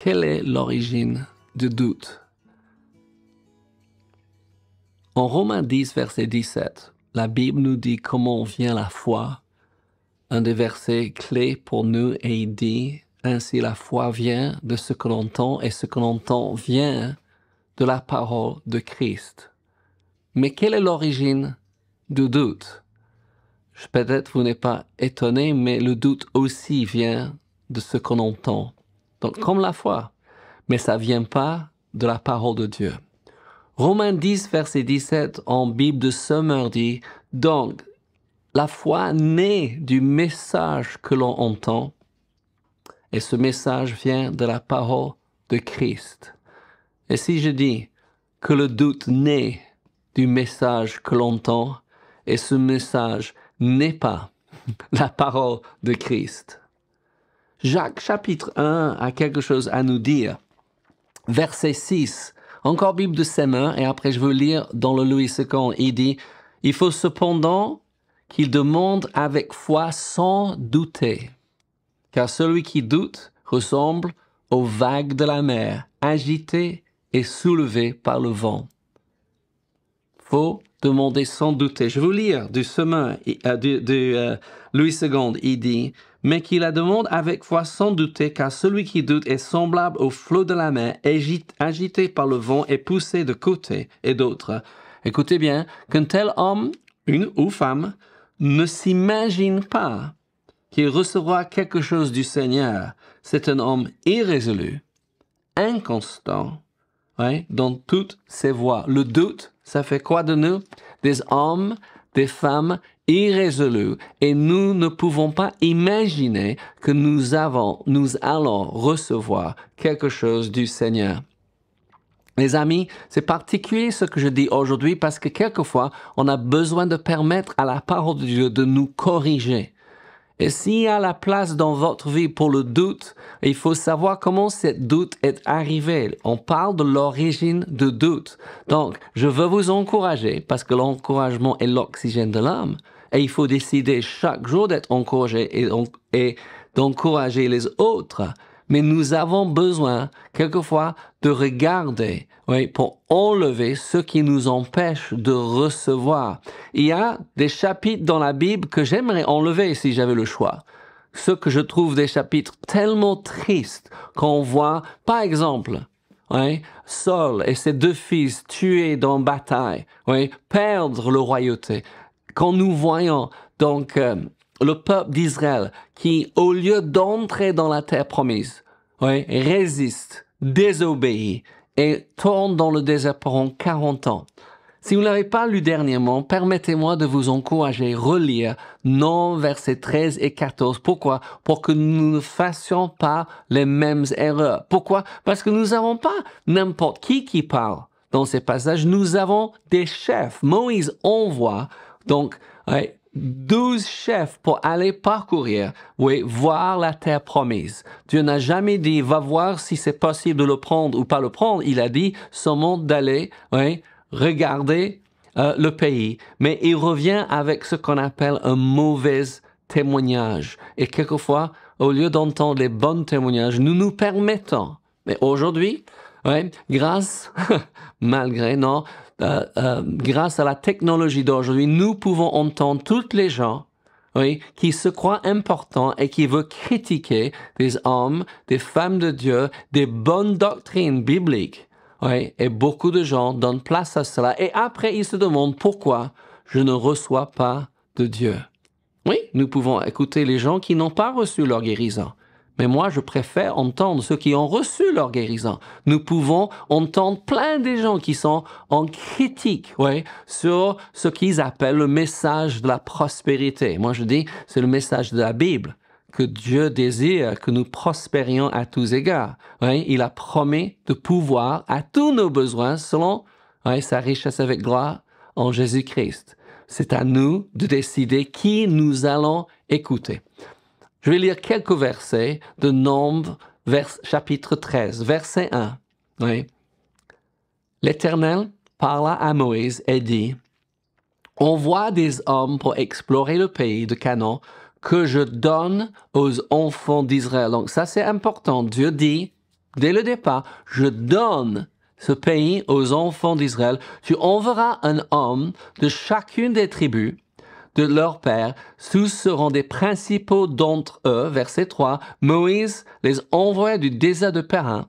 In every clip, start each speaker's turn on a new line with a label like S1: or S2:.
S1: Quelle est l'origine du doute En Romains 10, verset 17, la Bible nous dit comment vient la foi. Un des versets clés pour nous est dit Ainsi la foi vient de ce que l'on entend et ce que l'on entend vient de la parole de Christ. Mais quelle est l'origine du doute Peut-être vous n'êtes pas étonné, mais le doute aussi vient de ce qu'on entend. Donc, mm. comme la foi. Mais ça vient pas de la parole de Dieu. Romains 10, verset 17, en Bible de Summer dit, donc, la foi naît du message que l'on entend, et ce message vient de la parole de Christ. Et si je dis que le doute naît du message que l'on entend, et ce message n'est pas la parole de Christ, Jacques chapitre 1 a quelque chose à nous dire. Verset 6. Encore Bible de ses mains, et après je veux lire dans le Louis II, il dit, il faut cependant qu'il demande avec foi sans douter, car celui qui doute ressemble aux vagues de la mer, agitées et soulevées par le vent. Faut Demandez sans douter. Je vais vous lire du Semain euh, de, euh, Louis II. Il dit Mais qu'il la demande avec foi sans douter, car celui qui doute est semblable au flot de la mer, agité par le vent et poussé de côté et d'autre. Écoutez bien, qu'un tel homme, une ou femme, ne s'imagine pas qu'il recevra quelque chose du Seigneur. C'est un homme irrésolu, inconstant, Hein, dans toutes ces voies. Le doute, ça fait quoi de nous Des hommes, des femmes irrésolus et nous ne pouvons pas imaginer que nous avons, nous allons recevoir quelque chose du Seigneur. Mes amis, c'est particulier ce que je dis aujourd'hui parce que quelquefois, on a besoin de permettre à la parole de Dieu de nous corriger. Et s'il y a la place dans votre vie pour le doute, il faut savoir comment ce doute est arrivé. On parle de l'origine du doute. Donc, je veux vous encourager parce que l'encouragement est l'oxygène de l'âme. Et il faut décider chaque jour d'être encouragé et d'encourager les autres mais nous avons besoin quelquefois de regarder pour enlever ce qui nous empêche de recevoir. Il y a des chapitres dans la Bible que j'aimerais enlever si j'avais le choix. Ce que je trouve des chapitres tellement tristes qu'on voit, par exemple, Saul et ses deux fils tués dans bataille, perdre le royauté. Quand nous voyons donc euh, le peuple d'Israël qui, au lieu d'entrer dans la terre promise, oui, résiste, désobéit et tourne dans le désert pendant 40 ans. Si vous ne l'avez pas lu dernièrement, permettez-moi de vous encourager à relire non verset 13 et 14. Pourquoi Pour que nous ne fassions pas les mêmes erreurs. Pourquoi Parce que nous n'avons pas n'importe qui qui parle dans ces passages. Nous avons des chefs. Moïse envoie donc douze chefs pour aller parcourir, oui, voir la terre promise. Dieu n'a jamais dit, va voir si c'est possible de le prendre ou pas le prendre. Il a dit, seulement d'aller, oui, regarder euh, le pays. Mais il revient avec ce qu'on appelle un mauvais témoignage. Et quelquefois, au lieu d'entendre les bons témoignages, nous nous permettons. Mais aujourd'hui, grâce, malgré, non, euh, euh, grâce à la technologie d'aujourd'hui, nous pouvons entendre toutes les gens qui se croient importants et qui veulent critiquer des hommes, des femmes de Dieu, des bonnes doctrines bibliques. Oui, et beaucoup de gens donnent place à cela et après ils se demandent pourquoi je ne reçois pas de Dieu. Oui, nous pouvons écouter les gens qui n'ont pas reçu leur guérison. Mais moi, je préfère entendre ceux qui ont reçu leur guérison. Nous pouvons entendre plein des gens qui sont en critique ouais, sur ce qu'ils appellent le message de la prospérité. Moi, je dis, c'est le message de la Bible que Dieu désire que nous prospérions à tous égards. il a promis de pouvoir à tous nos besoins selon sa richesse avec gloire en Jésus-Christ. C'est à nous de décider qui nous allons écouter. Je vais lire quelques versets de Nombre, chapitre 13, verset 1. L'Éternel parla à Moïse et dit, Envoie des hommes pour explorer le pays de Canaan que je donne aux enfants d'Israël. Donc ça c'est important. Dieu dit, dès le départ, je donne ce pays aux enfants d'Israël. Tu enverras un homme de chacune des tribus de leur père. Tous seront des principaux d'entre eux. Verset 3. Moïse les envoie du désert de parrain.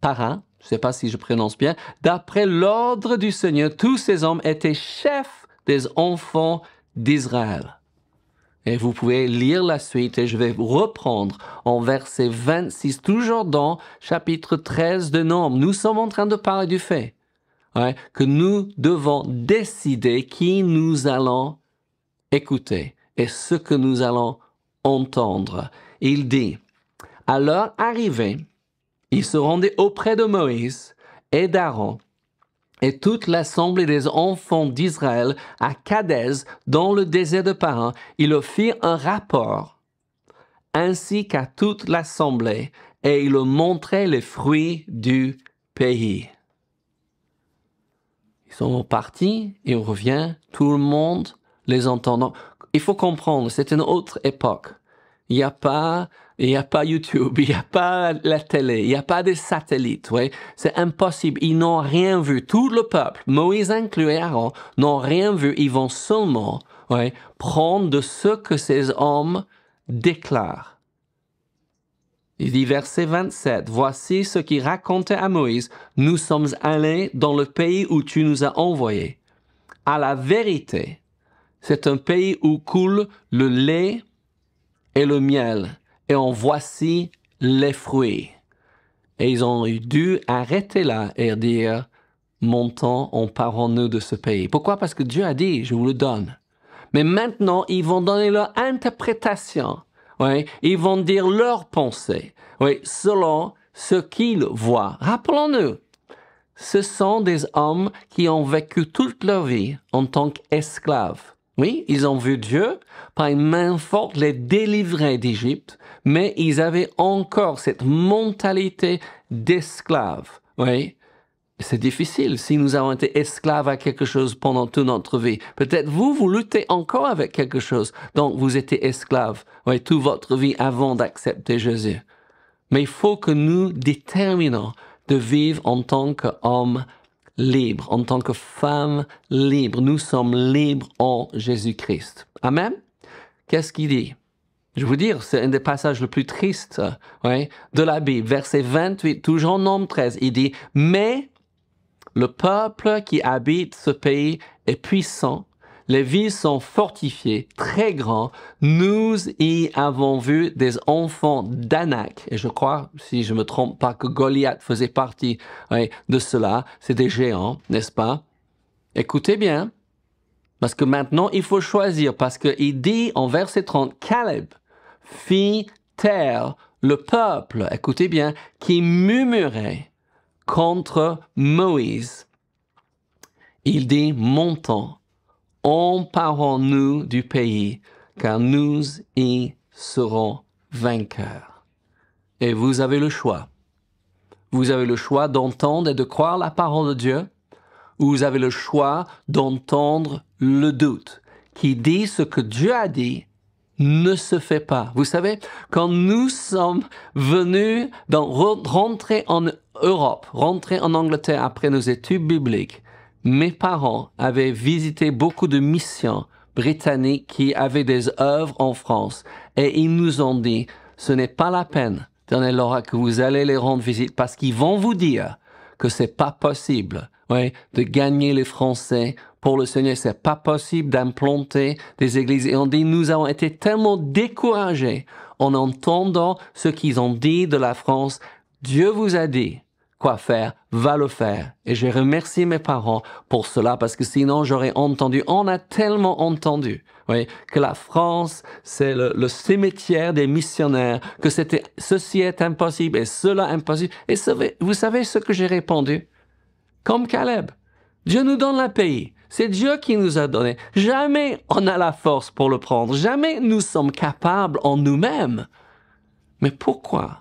S1: Parrain, je ne sais pas si je prononce bien. D'après l'ordre du Seigneur, tous ces hommes étaient chefs des enfants d'Israël. Et vous pouvez lire la suite et je vais reprendre en verset 26, toujours dans chapitre 13 de Nombre. Nous sommes en train de parler du fait que nous devons décider qui nous allons Écoutez, et ce que nous allons entendre. Il dit, à l'heure arrivée, ils se rendaient auprès de Moïse et d'Aaron et toute l'assemblée des enfants d'Israël à Kadès, dans le désert de Paran. Ils leur firent un rapport, ainsi qu'à toute l'assemblée, et ils leur montraient les fruits du pays. Ils sont partis, ils reviennent, tout le monde les entendants, Il faut comprendre, c'est une autre époque. Il n'y a pas, il y a pas YouTube, il n'y a pas la télé, il n'y a pas des satellites, ouais. C'est impossible. Ils n'ont rien vu. Tout le peuple, Moïse inclus Aaron, n'ont rien vu. Ils vont seulement, prendre de ce que ces hommes déclarent. Il dit verset 27, Voici ce qu'il racontait à Moïse, Nous sommes allés dans le pays où tu nous as envoyés. À la vérité, c'est un pays où coule le lait et le miel, et en voici les fruits. Et ils ont dû arrêter là et dire, montons, en nous de ce pays. Pourquoi Parce que Dieu a dit, je vous le donne. Mais maintenant, ils vont donner leur interprétation. Oui, ils vont dire leur pensée. Oui, selon ce qu'ils voient. Rappelons-nous, ce sont des hommes qui ont vécu toute leur vie en tant qu'esclaves. Oui, ils ont vu Dieu par une main forte les délivrer d'Égypte, mais ils avaient encore cette mentalité d'esclave. Oui, c'est difficile si nous avons été esclaves à quelque chose pendant toute notre vie. Peut-être vous, vous luttez encore avec quelque chose donc vous étiez esclave oui, toute votre vie avant d'accepter Jésus. Mais il faut que nous déterminons de vivre en tant qu'hommes libre, en tant que femme libre. Nous sommes libres en Jésus-Christ. Amen. Qu'est-ce qu'il dit Je vous dire, c'est un des passages les plus tristes de la Bible. Verset 28, toujours en nombre 13, il dit, mais le peuple qui habite ce pays est puissant les villes sont fortifiées, très grandes. Nous y avons vu des enfants d'Anak. Et je crois, si je me trompe pas, que Goliath faisait partie de cela. C'est des géants, n'est-ce pas? Écoutez bien. Parce que maintenant, il faut choisir. Parce qu'il dit en verset 30, Caleb fit taire le peuple, écoutez bien, qui murmurait contre Moïse. Il dit, montant » emparons-nous du pays, car nous y serons vainqueurs. Et vous avez le choix. Vous avez le choix d'entendre et de croire la parole de Dieu, ou vous avez le choix d'entendre le doute, qui dit ce que Dieu a dit ne se fait pas. Vous savez, quand nous sommes venus dans, rentrer en Europe, rentrer en Angleterre après nos études bibliques, mes parents avaient visité beaucoup de missions britanniques qui avaient des œuvres en France et ils nous ont dit, ce n'est pas la peine d'aller Laura, que vous allez les rendre visite parce qu'ils vont vous dire que c'est pas possible, de gagner les Français pour le Seigneur. C'est pas possible d'implanter des églises. Et on dit, nous avons été tellement découragés en entendant ce qu'ils ont dit de la France. Dieu vous a dit quoi faire, va le faire. Et j'ai remercié mes parents pour cela parce que sinon j'aurais entendu, on a tellement entendu, oui, que la France, c'est le, cimetière des missionnaires, que c'était ceci est impossible et cela impossible. Et vous savez ce que j'ai répondu? Comme Caleb. Dieu nous donne le pays. C'est Dieu qui nous a donné. Jamais on a la force pour le prendre. Jamais nous sommes capables en nous-mêmes. Mais pourquoi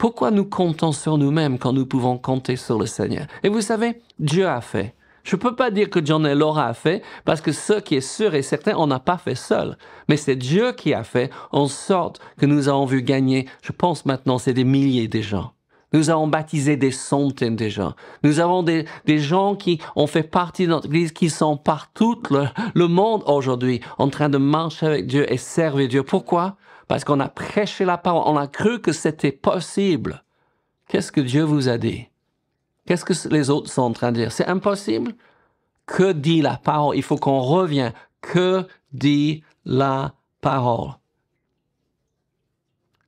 S1: pourquoi nous comptons sur nous-mêmes quand nous pouvons compter sur le Seigneur Et vous savez, Dieu a fait. Je ne peux pas dire que John et Laura a fait, parce que ce qui est sûr et certain, on n'a pas fait seul. Mais c'est Dieu qui a fait en sorte que nous avons vu gagner, je pense maintenant, c'est des milliers de gens. Nous avons baptisé des centaines de gens. Nous avons des, gens qui ont fait partie de notre Église, qui sont partout le monde aujourd'hui en train de marcher avec Dieu et servir Dieu. Pourquoi parce qu'on a prêché la parole, on a cru que c'était possible. Qu'est-ce que Dieu vous a dit Qu'est-ce que les autres sont en train de dire C'est impossible Que dit la parole Il faut qu'on revienne. Que dit la parole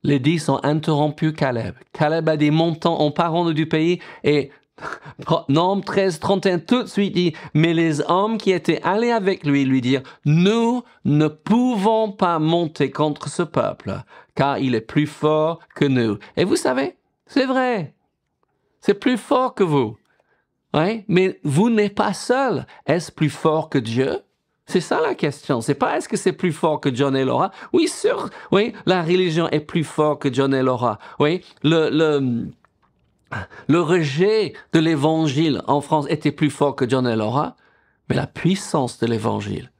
S1: les dix ont interrompu Caleb. Caleb a des montants en part du pays et Nombre 13, 31, tout de suite dit, mais les hommes qui étaient allés avec lui lui dirent, nous ne pouvons pas monter contre ce peuple, car il est plus fort que nous. Et vous savez, c'est vrai. C'est plus fort que vous. oui Mais vous n'êtes pas seul. Est-ce plus fort que Dieu? C'est ça la question. C'est pas est-ce que c'est plus fort que John et Laura? Oui, sûr. Oui, la religion est plus fort que John et Laura. Oui, le le rejet de l'évangile en France était plus fort que John Laura, mais la puissance de l'évangile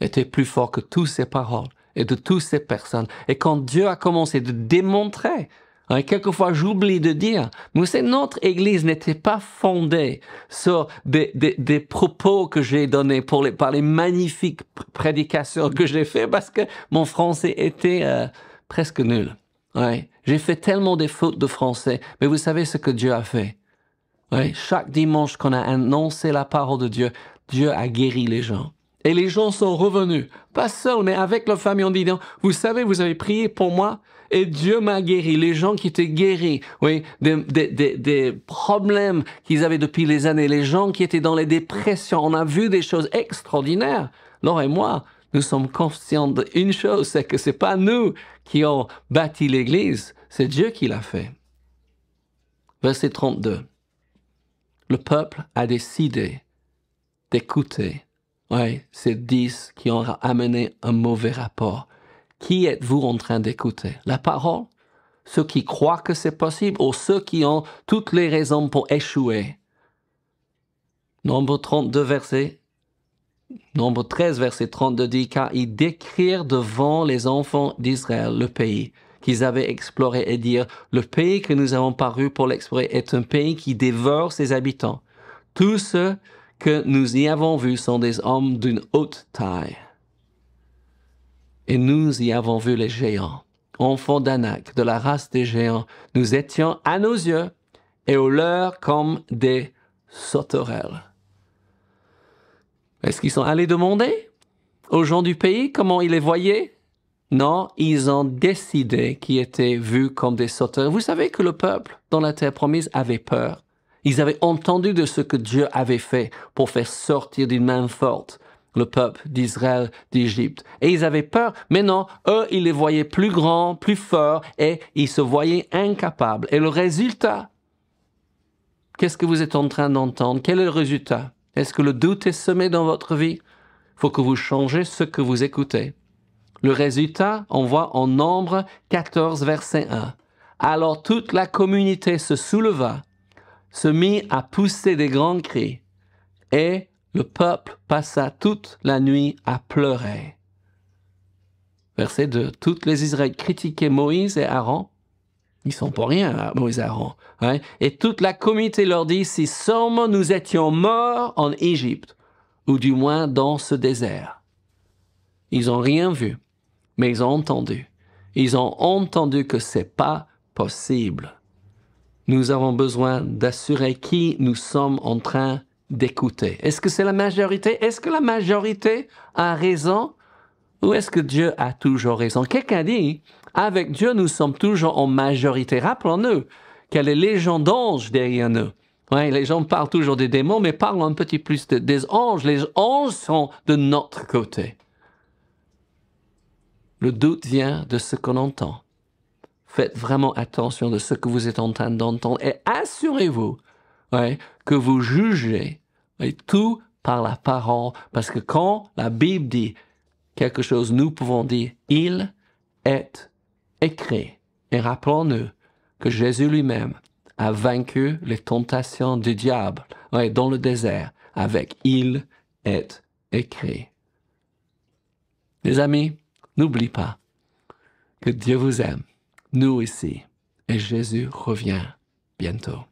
S1: était plus forte que toutes ces paroles et de toutes ces personnes. Et quand Dieu a commencé de démontrer, et hein, quelquefois j'oublie de dire, mais c'est notre Église n'était pas fondée sur des, propos que j'ai donnés pour les, par les magnifiques prédications que j'ai faites, parce que mon français était euh, presque nul. Ouais. J'ai fait tellement des fautes de français, mais vous savez ce que Dieu a fait. Chaque dimanche qu'on a annoncé la parole de Dieu, Dieu a guéri les gens. Et les gens sont revenus, pas seuls, mais avec leur famille en disant, vous savez, vous avez prié pour moi et Dieu m'a guéri. Les gens qui étaient guéris, oui, des, des problèmes qu'ils avaient depuis les années, les gens qui étaient dans les dépressions, on a vu des choses extraordinaires. Laure et moi, nous sommes conscients d'une chose, c'est que c'est pas nous qui ont bâti l'Église, c'est Dieu qui l'a fait. Verset 32. Le peuple a décidé d'écouter ouais, ces dix qui ont amené un mauvais rapport. Qui êtes-vous en train d'écouter La parole Ceux qui croient que c'est possible ou ceux qui ont toutes les raisons pour échouer Nombre 32, verset Nombre 13, verset 32 dit, car ils décrirent devant les enfants d'Israël le pays qu'ils avaient exploré et dire, le pays que nous avons paru pour l'explorer est un pays qui dévore ses habitants. Tous ceux que nous y avons vus sont des hommes d'une haute taille. Et nous y avons vu les géants, enfants d'Anak, de la race des géants. Nous étions à nos yeux et aux leurs comme des sauterelles. Est-ce qu'ils sont allés demander aux gens du pays comment ils les voyaient Non, ils ont décidé qu'ils étaient vus comme des sauteurs. Vous savez que le peuple dans la terre promise avait peur. Ils avaient entendu de ce que Dieu avait fait pour faire sortir d'une main forte le peuple d'Israël d'Égypte. Et ils avaient peur. Mais non, eux, ils les voyaient plus grands, plus forts, et ils se voyaient incapables. Et le résultat, qu'est-ce que vous êtes en train d'entendre Quel est le résultat est-ce que le doute est semé dans votre vie faut que vous changez ce que vous écoutez. Le résultat, on voit en Nombre 14, verset 1. Alors toute la communauté se souleva, se mit à pousser des grands cris, et le peuple passa toute la nuit à pleurer. Verset 2. Toutes les Israélites critiquaient Moïse et Aaron ils sont pour rien, euh, Moïse Aaron. Hein. Et toute la communauté leur dit, si seulement nous étions morts en Égypte, ou du moins dans ce désert. Ils n'ont rien vu, mais ils ont entendu. Ils ont entendu que c'est pas possible. Nous avons besoin d'assurer qui nous sommes en train d'écouter. Est-ce que c'est la majorité Est-ce que la majorité a raison ou est-ce que Dieu a toujours raison? Quelqu'un dit, avec Dieu, nous sommes toujours en majorité. Rappelons-nous qu'il y a les légions d'anges derrière nous. les gens parlent toujours des démons, mais parlons un petit plus des anges. Les anges sont de notre côté. Le doute vient de ce qu'on entend. Faites vraiment attention de ce que vous êtes en train d'entendre et assurez-vous ouais, que vous jugez tout par la parole, parce que quand la Bible dit quelque chose, nous pouvons dire, il est écrit. Et rappelons-nous que Jésus lui-même a vaincu les tentations du diable dans le désert avec il est écrit. Les amis, n'oublie pas que Dieu vous aime, nous ici, et Jésus revient bientôt.